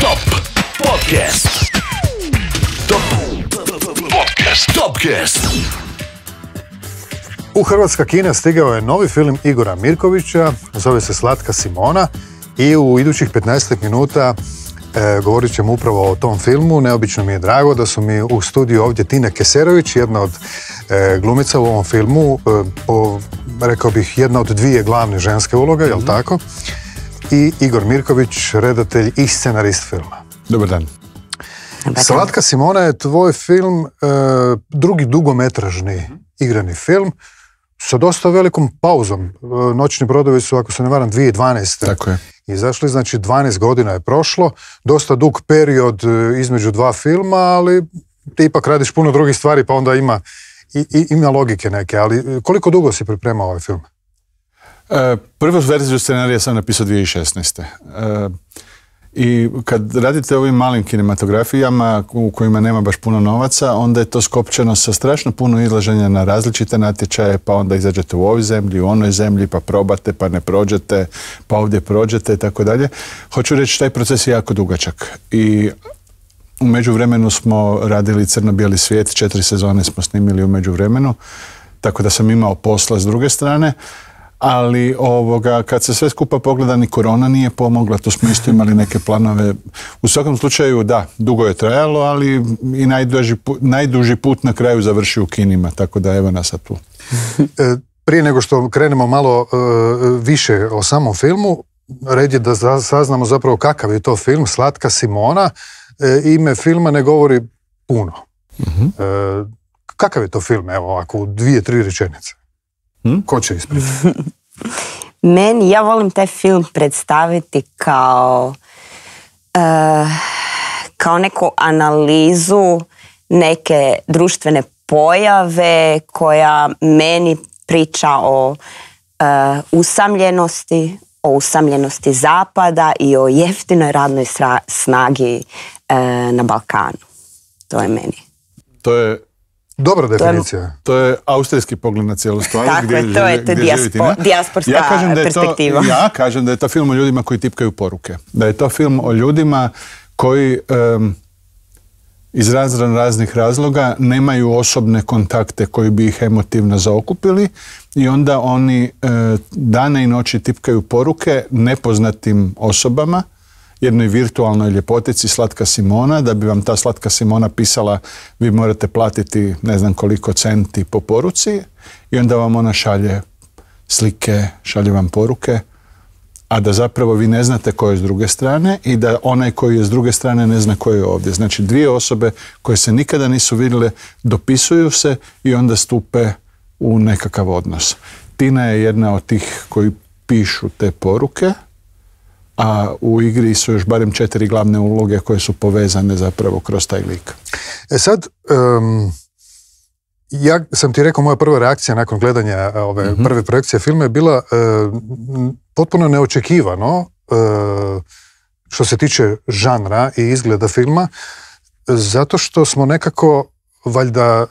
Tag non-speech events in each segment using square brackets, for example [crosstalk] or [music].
Top Podcast. Top Podcast. U hrvatska kina stigao je novi film Igora Mirkovića, zove se Slatka Simona i u idućih 15 minuta e, govorit ćemo upravo o tom filmu. Neobično mi je drago da su mi u studiju ovdje Tine Keserović, jedna od e, glumica u ovom filmu, e, rekao bih jedna od dvije glavne ženske uloge, je jel mhm. tako? i Igor Mirković, redatelj i scenarist filma. Dobar dan. Slatka Simona je tvoj film, e, drugi dugometražni igrani film, sa dosta velikom pauzom. E, Noćni brodovi su, ako se ne varam, 2012. Tako je. Izašli, znači 12 godina je prošlo, dosta dug period e, između dva filma, ali ti ipak radiš puno drugih stvari, pa onda ima, i, ima logike neke. Ali koliko dugo si pripremao ovaj film? Prvu verziju scenarija sam napisao 2016. E, I kad radite ovim malim kinematografijama u kojima nema baš puno novaca, onda je to skopčeno sa strašno puno izlaženja na različite natječaje, pa onda izađete u ovoj zemlji, u onoj zemlji, pa probate, pa ne prođete, pa ovdje prođete i tako dalje. Hoću reći, taj proces je jako dugačak i u međuvremenu smo radili Crno-bijeli svijet, četiri sezone smo snimili u međuvremenu, tako da sam imao posla s druge strane ali ovoga, kad se sve skupa pogleda, ni korona nije pomogla, to smo isto imali neke planove. U svakom slučaju, da, dugo je trajalo, ali i najduži put, najduži put na kraju završi u kinima, tako da evo nas tu. E, prije nego što krenemo malo e, više o samom filmu, red je da saznamo zapravo kakav je to film, Slatka Simona, e, ime filma ne govori puno. Uh Kakav je to film, evo, ako u dvije, tri rečenice? Hm? Ko [laughs] Meni, ja volim taj film predstaviti kao eh, kao neku analizu neke društvene pojave koja meni priča o eh, usamljenosti, o usamljenosti zapada i o jeftinoj radnoj snagi eh, na Balkanu. To je meni. To je Dobra definicija. To je austrijski pogled na cijelu stvar. Tako gdje, je, to je to da je perspektiva. To, ja kažem da je to film o ljudima koji tipkaju poruke. Da je to film o ljudima koji iz iz raznih razloga nemaju osobne kontakte koji bi ih emotivno zaokupili i onda oni e, dane i noći tipkaju poruke nepoznatim osobama jednoj virtualnoj ljepotici slatka Simona, da bi vam ta slatka Simona pisala vi morate platiti ne znam koliko centi po poruci i onda vam ona šalje slike, šalje vam poruke a da zapravo vi ne znate ko je s druge strane i da onaj koji je s druge strane ne zna ko je ovdje. Znači dvije osobe koje se nikada nisu vidjele dopisuju se i onda stupe u nekakav odnos. Tina je jedna od tih koji pišu te poruke a u igri su još barem četiri glavne uloge koje su povezane zapravo kroz taj lik. E sad, ja sam ti rekao, moja prva reakcija nakon gledanja e, ove mhm. prve projekcije filma je bila e, potpuno neočekivano e, što se tiče žanra i izgleda filma, zato što smo nekako valjda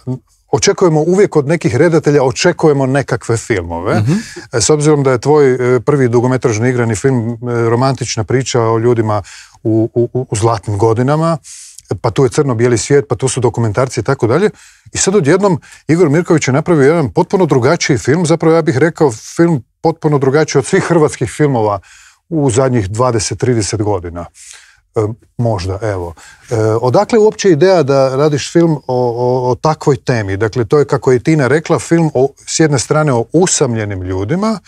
očekujemo uvijek od nekih redatelja, očekujemo nekakve filmove. Mhm. E, s obzirom da je tvoj e, prvi dugometražni igrani film e, romantična priča o ljudima u, u zlatnim godinama, pa tu je crno-bijeli svijet, pa tu su dokumentarci i tako dalje. I sad odjednom Igor Mirković je napravio jedan potpuno drugačiji film, zapravo ja bih rekao film potpuno drugačiji od svih hrvatskih filmova u zadnjih 20-30 godina. E, možda, evo. E, odakle uopće ideja da radiš film o, o, takvoj temi? Dakle, to je kako je Tina rekla, film o, s jedne strane o usamljenim ljudima,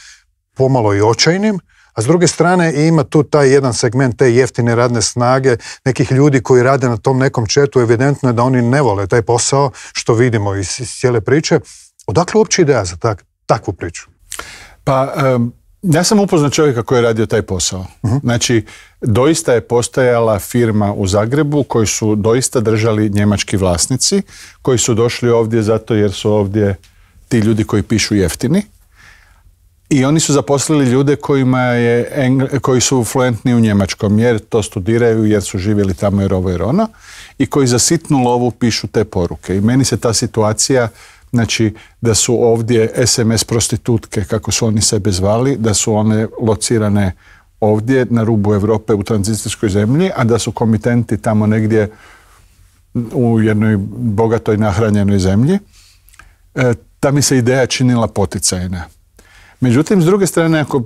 pomalo i očajnim, a s druge strane ima tu taj jedan segment te jeftine radne snage, nekih ljudi koji rade na tom nekom četu, evidentno je da oni ne vole taj posao, što vidimo iz, cijele priče. Odakle uopće ideja za tak, takvu priču? Pa, ja sam upoznao čovjeka koji je radio taj posao. uh Znači, doista je postojala firma u Zagrebu koju su doista držali njemački vlasnici, koji su došli ovdje zato jer su ovdje ti ljudi koji pišu jeftini. I oni su zaposlili ljude kojima je koji su fluentni u njemačkom, jer to studiraju, jer su živjeli tamo jer ovo jer ono, i koji za sitnu lovu pišu te poruke. I meni se ta situacija znači da su ovdje SMS prostitutke, kako su oni sebe zvali, da su one locirane ovdje na rubu Europe u tranzicijskoj zemlji, a da su komitenti tamo negdje u jednoj bogatoj nahranjenoj zemlji. E, ta mi se ideja činila poticajna. Međutim, s druge strane, ako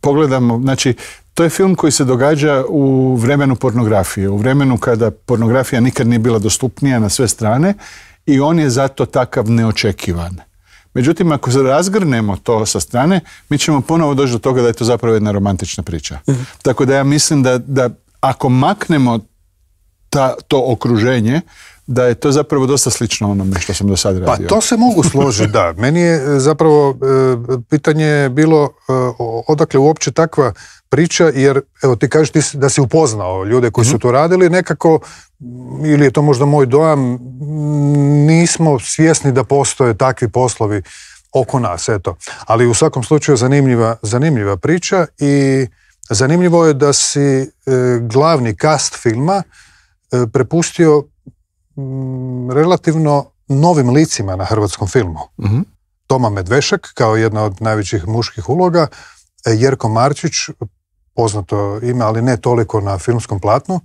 pogledamo, znači, to je film koji se događa u vremenu pornografije, u vremenu kada pornografija nikad nije bila dostupnija na sve strane i on je zato takav neočekivan. Međutim, ako razgrnemo to sa strane, mi ćemo ponovo doći do toga da je to zapravo jedna romantična priča. Mhm. Tako da ja mislim da, da ako maknemo ta, to okruženje, da je to zapravo dosta slično onome što sam do sad pa radio. Pa to se mogu složiti, da. [laughs] Meni je e, zapravo e, pitanje bilo e, odakle uopće takva priča, jer evo ti kažeš ti da si upoznao ljude koji su mhm. to radili, nekako, mm, ili je to možda moj dojam, mm, nismo svjesni da postoje takvi poslovi oko nas, eto. Ali u svakom slučaju zanimljiva, zanimljiva priča i zanimljivo je da si e, glavni cast filma e, prepustio mm, relativno novim licima na hrvatskom filmu. Mhm. Toma Medvešak, kao jedna od najvećih muških uloga, e, Jerko Marčić poznato ime, ali ne toliko na filmskom platnu.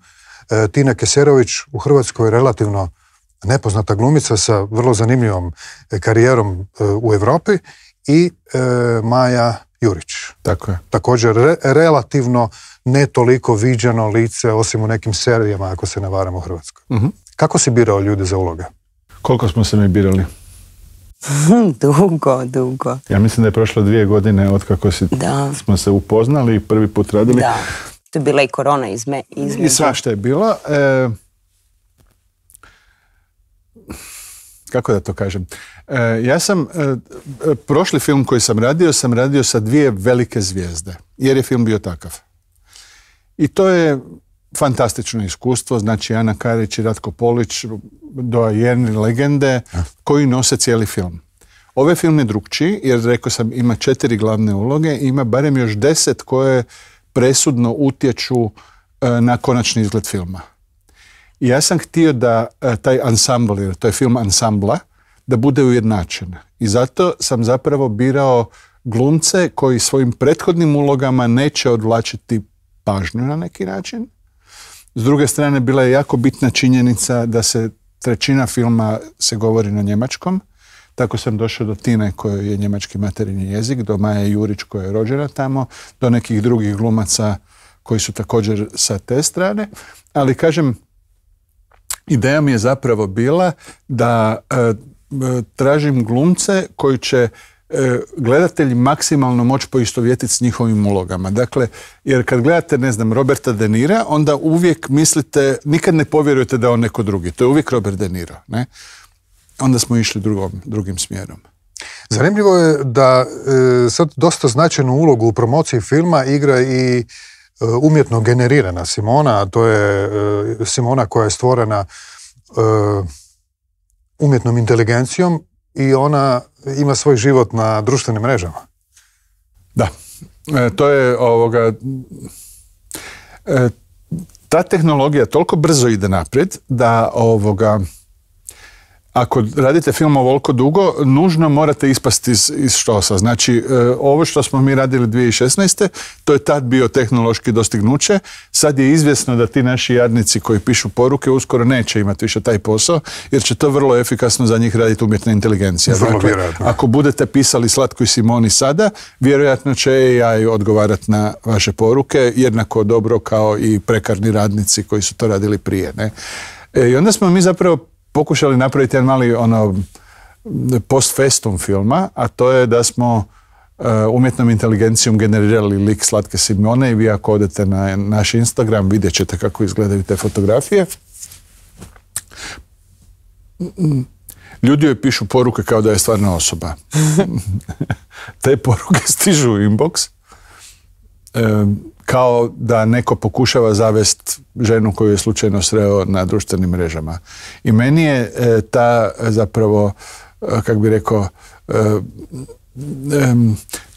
E, Tina Keserović u Hrvatskoj je relativno nepoznata glumica sa vrlo zanimljivom e, karijerom e, u Europi i Maja Jurić. Tako je. Također relativno ne toliko viđeno lice, osim u nekim serijama, ako se ne varamo, u Hrvatskoj. Mhm. Kako si birao ljude za uloge? Koliko smo se mi birali? [laughs] dugo, dugo. Ja mislim da je prošlo dvije godine od kako smo se upoznali i prvi put radili. Da, to je bila i korona izme, izme. I svašta je bilo. E, kako da to kažem? E, ja sam, e, prošli film koji sam radio, sam radio sa dvije velike zvijezde. Jer je film bio takav. I to je fantastično iskustvo, znači Ana Karić i Ratko Polić, dojerni legende, koji nose cijeli film. Ove film je drugčiji, jer rekao sam ima četiri glavne uloge ima barem još deset koje presudno utječu e, na konačni izgled filma. I ja sam htio da e, taj ansambl, jer to je film ansambla, da bude ujednačen. I zato sam zapravo birao glumce koji svojim prethodnim ulogama neće odvlačiti pažnju na neki način, s druge strane, bila je jako bitna činjenica da se trećina filma se govori na njemačkom. Tako sam došao do Tine koji je njemački materinji jezik, do Maje Jurić koja je rođena tamo, do nekih drugih glumaca koji su također sa te strane. Ali kažem, ideja mi je zapravo bila da e, e, tražim glumce koji će E, gledatelji maksimalno moć poistovjetiti s njihovim ulogama. Dakle, jer kad gledate, ne znam, Roberta De onda uvijek mislite, nikad ne povjerujete da je on neko drugi. To je uvijek Robert De Niro. Ne? Onda smo išli drugom, drugim smjerom. Zanimljivo je da e, sad dosta značajnu ulogu u promociji filma igra i e, umjetno generirana Simona, a to je Simona koja je stvorena umjetnom inteligencijom i ona ima svoj život na društvenim mrežama. Da. E, to je ovoga... E, ta tehnologija toliko brzo ide naprijed da ovoga ako radite film ovoliko dugo, nužno morate ispasti iz, štosa. Znači, e, ovo što smo mi radili 2016. to je tad bio tehnološki dostignuće. Sad je izvjesno da ti naši jadnici koji pišu poruke uskoro neće imati više taj posao, jer će to vrlo efikasno za njih raditi umjetna inteligencija. dakle, Ako budete pisali Slatko i Simoni sada, vjerojatno će ja odgovarati na vaše poruke, jednako dobro kao i prekarni radnici koji su to radili prije. Ne? E, I onda smo mi zapravo pokušali napraviti jedan mali ono, post festum filma, a to je da smo eh, umjetnom inteligencijom generirali lik Slatke Simone i vi ako odete na naš Instagram vidjet ćete kako izgledaju te fotografije. Ljudi joj pišu poruke kao da je stvarna osoba. [laughs] Te poruke stižu u inbox kao da neko pokušava zavest ženu koju je slučajno sreo na društvenim mrežama. I meni je e, ta e, zapravo, e, kak bi rekao,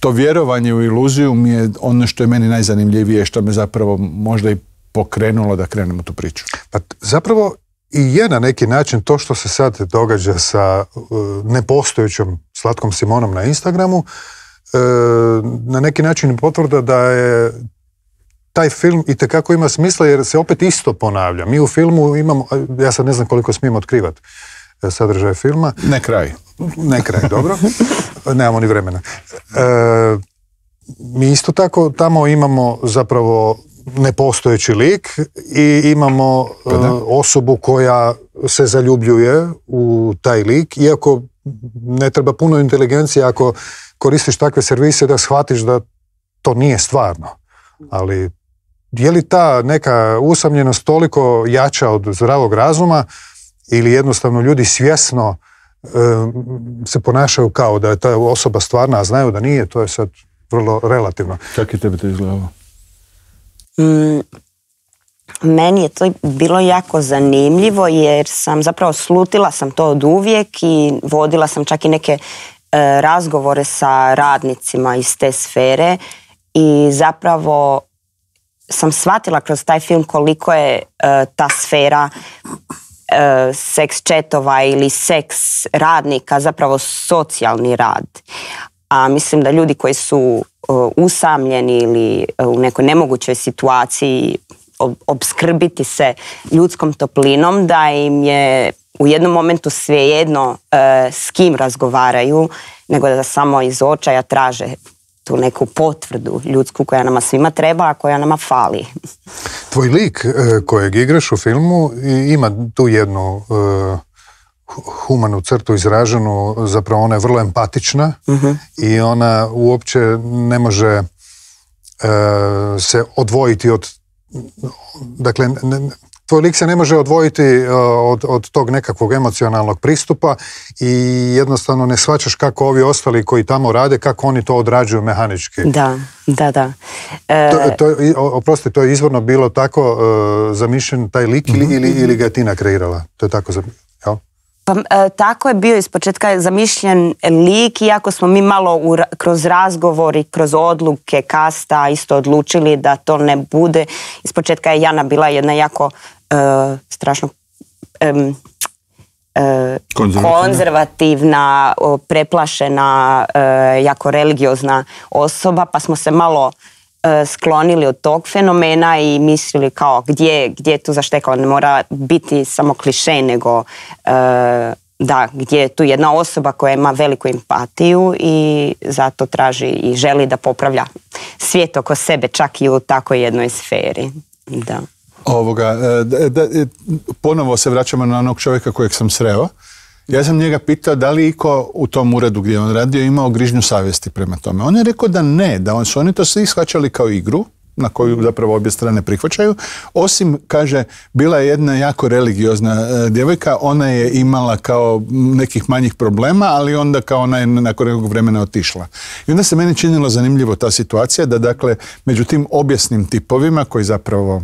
to vjerovanje u iluziju mi je ono što je meni najzanimljivije, što me zapravo možda i pokrenulo da krenemo tu priču. Pa zapravo i je na neki način to što se sad događa sa nepostojećom Slatkom Simonom na Instagramu, na neki način potvrda da je taj film i tekako ima smisla jer se opet isto ponavlja. Mi u filmu imamo, ja sad ne znam koliko smijem otkrivat e, sadržaj filma. Ne kraj. Ne kraj, dobro. Nemamo ni vremena. E, mi isto tako tamo imamo zapravo nepostojeći lik i imamo pa e, osobu koja se zaljubljuje u taj lik, iako ne treba puno inteligencije ako koristiš takve servise da shvatiš da to nije stvarno. Ali je li ta neka usamljenost toliko jača od zdravog razuma ili jednostavno ljudi svjesno eh, se ponašaju kao da je ta osoba stvarna, a znaju da nije, to je sad vrlo relativno. Kako je tebe to izgledalo? Mm, meni je to bilo jako zanimljivo jer sam zapravo slutila sam to od uvijek i vodila sam čak i neke eh, razgovore sa radnicima iz te sfere i zapravo sam shvatila kroz taj film koliko je e, ta sfera e, seks četova ili seks radnika zapravo socijalni rad. A mislim da ljudi koji su e, usamljeni ili u nekoj nemogućoj situaciji ob- obskrbiti se ljudskom toplinom da im je u jednom momentu svejedno s kim razgovaraju nego da samo iz očaja traže tu neku potvrdu ljudsku koja nama svima treba, a koja nama fali. Tvoj lik e, kojeg igraš u filmu ima tu jednu e, humanu crtu izraženu, zapravo ona je vrlo empatična mhm. i ona uopće ne može e, se odvojiti od dakle tvoj lik se ne može odvojiti e, od, od tog nekakvog emocionalnog pristupa i jednostavno ne shvaćaš kako ovi ostali koji tamo rade, kako oni to odrađuju mehanički. Da, da, da. E... To, oprosti, to je izvorno bilo tako e, zamišljen taj lik mhm. ili, ili ga je Tina kreirala? To je tako zamišljeno? Pa, e, tako je bio ispočetka zamišljen lik, iako smo mi malo kroz razgovori, kroz odluke kasta isto odlučili da to ne bude. Ispočetka je Jana bila jedna jako e, strašno e, konzervativna, konzervativna preplašena, jako religiozna osoba, pa smo se malo E, sklonili od tog fenomena i mislili kao gdje, gdje je tu zaštekao, ne mora biti samo kliše, nego e, da, gdje je tu jedna osoba koja ima veliku empatiju i zato traži i želi da popravlja svijet oko sebe, čak i u takoj jednoj sferi. Da. Ovoga, e, ponovo se vraćamo na onog čovjeka kojeg sam sreo. Ja sam njega pitao da li iko u tom uredu gdje on radio imao grižnju savjesti prema tome. On je rekao da ne, da on su oni to svi shvaćali kao igru na koju zapravo obje strane prihvaćaju. Osim, kaže, bila je jedna jako religiozna e, djevojka, ona je imala kao nekih manjih problema, ali onda kao ona je nakon nekog vremena otišla. I onda se meni činilo zanimljivo ta situacija da dakle, među tim objesnim tipovima koji zapravo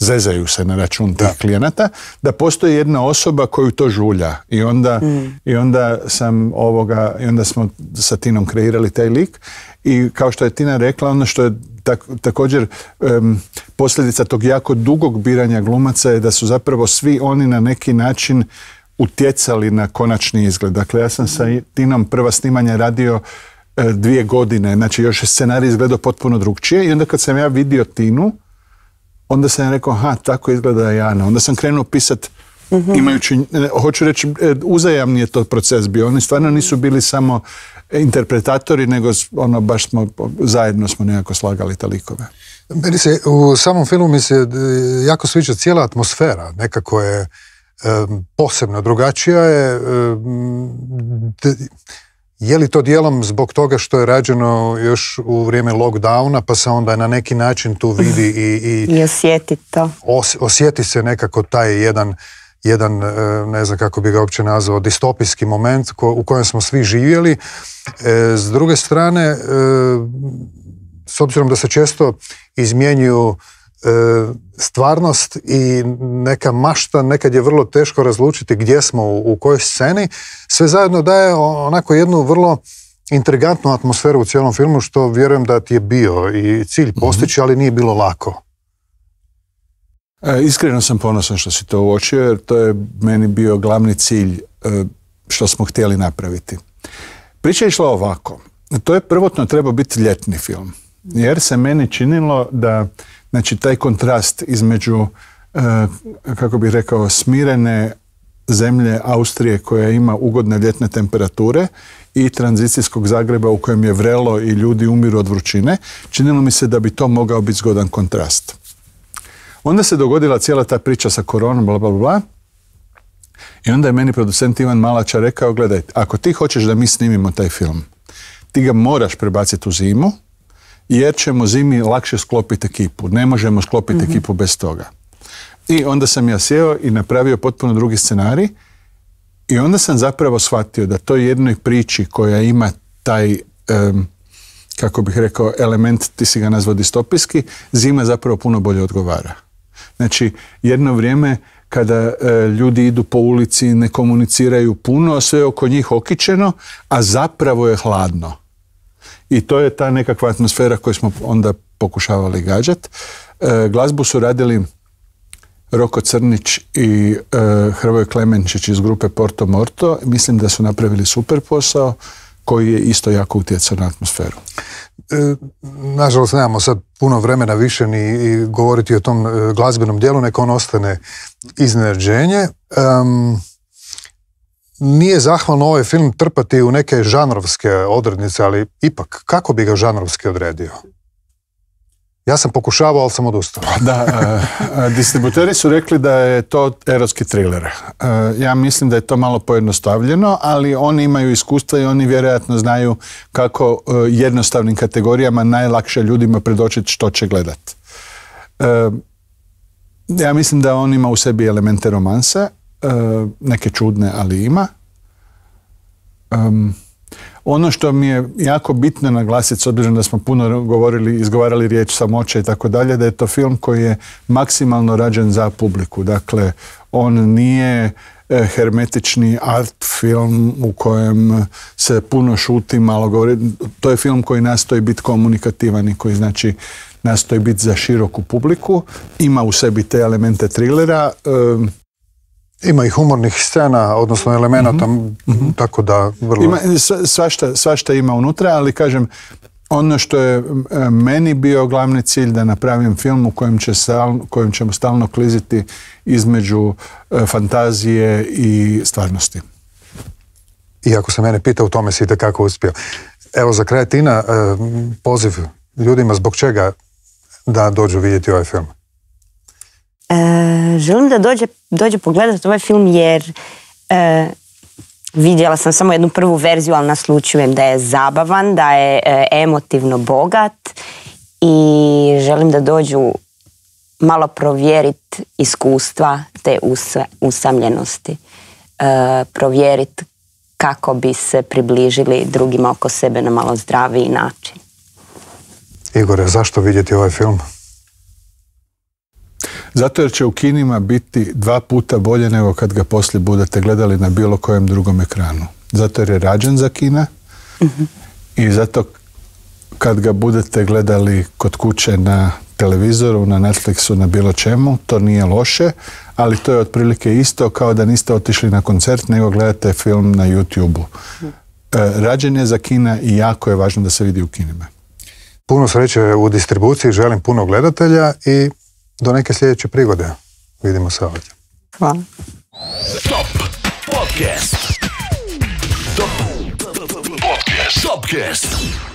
zezaju se na račun tih klijenata, da postoji jedna osoba koju to žulja. I onda, mm. I onda sam ovoga, i onda smo sa Tinom kreirali taj lik i kao što je Tina rekla, ono što je također posljedica tog jako dugog biranja glumaca je da su zapravo svi oni na neki način utjecali na konačni izgled. Dakle, ja sam sa Tinom prva snimanja radio e, dvije godine, znači još je scenarij izgledao potpuno drugčije i onda kad sam ja vidio Tinu, onda sam rekao, ha, tako izgleda Jana. Onda sam krenuo pisati, mhm. imajući, hoću reći, e, uzajamni je to proces bio. Oni stvarno nisu bili samo interpretatori, nego ono baš smo, zajedno smo nekako slagali te likove. Meni se, u samom filmu mi se e, jako sviđa cijela atmosfera, nekako je posebno drugačija je, je li to dijelom zbog toga što je rađeno još u vrijeme lockdowna pa se onda na neki način tu vidi i... I, [laughs] osjeti to. osjeti se nekako taj jedan, jedan, e, ne znam kako bi ga uopće nazvao, distopijski moment u kojem smo svi živjeli. E, s druge strane, e, s obzirom da se često izmjenjuju E, stvarnost i neka mašta, nekad je vrlo teško razlučiti gdje smo, u, kojoj sceni, sve zajedno daje onako jednu vrlo intrigantnu atmosferu u cijelom filmu, što vjerujem da ti je bio i cilj mhm. postići, ali nije bilo lako. E, iskreno sam ponosan što si to uočio, jer to je meni bio glavni cilj e, što smo htjeli napraviti. Priča je išla ovako. To je prvotno trebao biti ljetni film, jer se meni činilo da Znači, taj kontrast između, e, kako bih rekao, smirene zemlje Austrije koja ima ugodne ljetne temperature i tranzicijskog Zagreba u kojem je vrelo i ljudi umiru od vrućine, činilo mi se da bi to mogao biti zgodan kontrast. Onda se dogodila cijela ta priča sa koronom, bla, bla, bla. I onda je meni producent Ivan Malača rekao, gledaj, ako ti hoćeš da mi snimimo taj film, ti ga moraš prebaciti u zimu, jer ćemo zimi lakše sklopiti ekipu. Ne možemo sklopiti mhm. ekipu bez toga. I onda sam ja sjeo i napravio potpuno drugi scenarij i onda sam zapravo shvatio da toj jednoj priči koja ima taj, kako bih rekao, element, ti si ga nazvao distopijski, zima zapravo puno bolje odgovara. Znači, jedno vrijeme kada e, ljudi idu po ulici, ne komuniciraju puno, sve je oko njih okičeno, a zapravo je hladno. I to je ta nekakva atmosfera koju smo onda pokušavali gađati. E, glazbu su radili Roko Crnić i e, Hrvoje Klemenčić iz grupe Porto Morto. Mislim da su napravili super posao koji je isto jako utjecao na atmosferu. E, nažalost, nemamo sad puno vremena više ni i govoriti o tom e, glazbenom dijelu, neka on ostane iznenađenje nije zahvalno ovaj film trpati u neke žanrovske odrednice, ali ipak, kako bi ga žanrovski odredio? Ja sam pokušavao, ali sam odustao. Pa da, e, e, distributeri su rekli da je to erotski thriller. E, ja mislim da je to malo pojednostavljeno, ali oni imaju iskustva i oni vjerojatno znaju kako jednostavnim kategorijama najlakše ljudima predočiti što će gledati. Ja mislim da on ima u sebi elemente romansa E, neke čudne, ali ima. ono što mi je jako bitno naglasiti, s obzirom da smo puno govorili, izgovarali riječ samoće i tako dalje, da je to film koji je maksimalno rađen za publiku. Dakle, on nije e, hermetični art film u kojem se puno šuti, malo govori. To je film koji nastoji biti komunikativan i koji znači nastoji biti za široku publiku. Ima u sebi te elemente trilera. Ima i humornih scena, odnosno elemenata, mhm. Mhm. tako da vrlo... Ima, svašta, ima unutra, ali kažem, ono što je meni bio glavni cilj da napravim film u kojem, će kojem ćemo stalno kliziti između e, fantazije i stvarnosti. I ako se mene pita, u tome si kako uspio. Evo za kraj Tina, e, poziv ljudima zbog čega da dođu vidjeti ovaj film? E, želim da dođe Dođu pogledati ovaj film jer e, vidjela sam samo jednu prvu verziju, ali naslučujem da je zabavan, da je e, emotivno bogat i želim da dođu malo provjerit iskustva te usamljenosti. E, provjerit kako bi se približili drugima oko sebe na malo zdraviji način. Igore, zašto vidjeti ovaj film? Zato jer će u kinima biti dva puta bolje nego kad ga poslije budete gledali na bilo kojem drugom ekranu. Zato jer je rađen za kina i zato kad ga budete gledali kod kuće na televizoru, na Netflixu, na bilo čemu, to nije loše, ali to je otprilike isto kao da niste otišli na koncert, nego gledate film na YouTube-u. E, rađen je za kina i jako je važno da se vidi u kinima. Puno sreće u distribuciji, želim puno gledatelja i do neke sljedeće prigode. Vidimo se ovdje. Hvala. Top Podcast. Top Podcast.